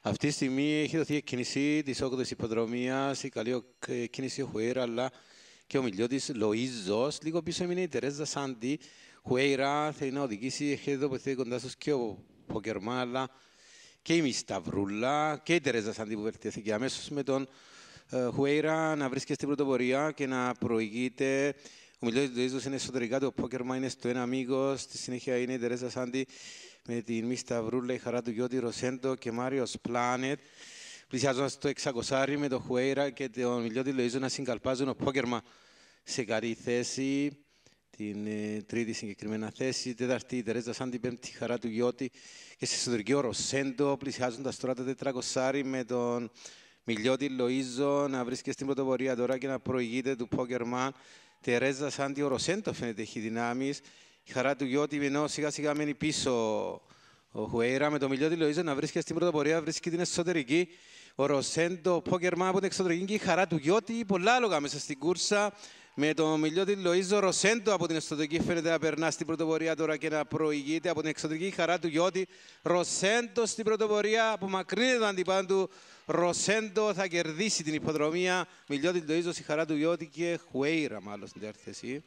Αυτή τη στιγμή έχει δοθεί η τη 8η υποδρομίας, η καλή κίνηση κινηση Χουέρα αλλά και ο Μιλιώτης Λοίζο. Λίγο πίσω έμεινε η Τερέζα Σάντι. Χουέρα θέλει να οδηγήσει, έχει τοποθετηθεί κοντά σα και ο Ποκερμά, και η Μισταυρούλα και η Τερέζα Σάντι που βελτιώθηκε αμέσως με τον ε, Χουέιρα να βρίσκεται στην πρωτοπορία και να προηγείται ο Μιλιός Ντοΐζος είναι εσωτερικά το Πόκερμα, είναι στο ένα μήκο. Στη συνέχεια είναι η Τερέζα Σάντι με την Μη Σταυρούλα, η Χαρά του Γιώτη, Ροσέντο και Μάριο Πλάνετ. Πλησιάζοντας στο εξακοσάρι με τον Χουέιρα και τον Μιλιώτη Λοΐζο να συγκαλπάζουν ο Πόκερμα σε καλή θέση. Την ε, τρίτη συγκεκριμένα θέση, τέταρτη η Τερέζα Σάντι, πέμπτη χαρά του Γιώτη και σε εσωτερική ο Ροσέντο, Πλησιάζοντα τώρα το τετρακοσάρι με τον Μιλιώτη Λοΐζο να βρίσκεται στην πρωτοπορία τώρα και να προηγείται του πόκερμα Τερέζα Σάντι Ροσέντο φαίνεται έχει δυνάμεις. Η χαρά του Γιώτη ενώ σιγά σιγά μένει πίσω ο Χουέιρα με το μιλιό της Λοίζα να βρίσκεται στην πρωτοπορία, βρίσκεται την εσωτερική. Ο Ροσέντο, πόκερμα από την εξωτερική η χαρά του Γιώτη, πολλά άλογα μέσα στην κούρσα με τον Μιλιώτη Λοίζο Ροσέντο από την εσωτερική φαίνεται να περνά στην πρωτοπορία τώρα και να προηγείται από την εξωτερική χαρά του Γιώτη. Ροσέντο στην πρωτοπορία, απομακρύνεται το αντιπάντου. Ροσέντο θα κερδίσει την υποδρομία. Μιλιώτη Λοίζο, η χαρά του Γιώτη και Χουέιρα μάλλον στην διάρθεση.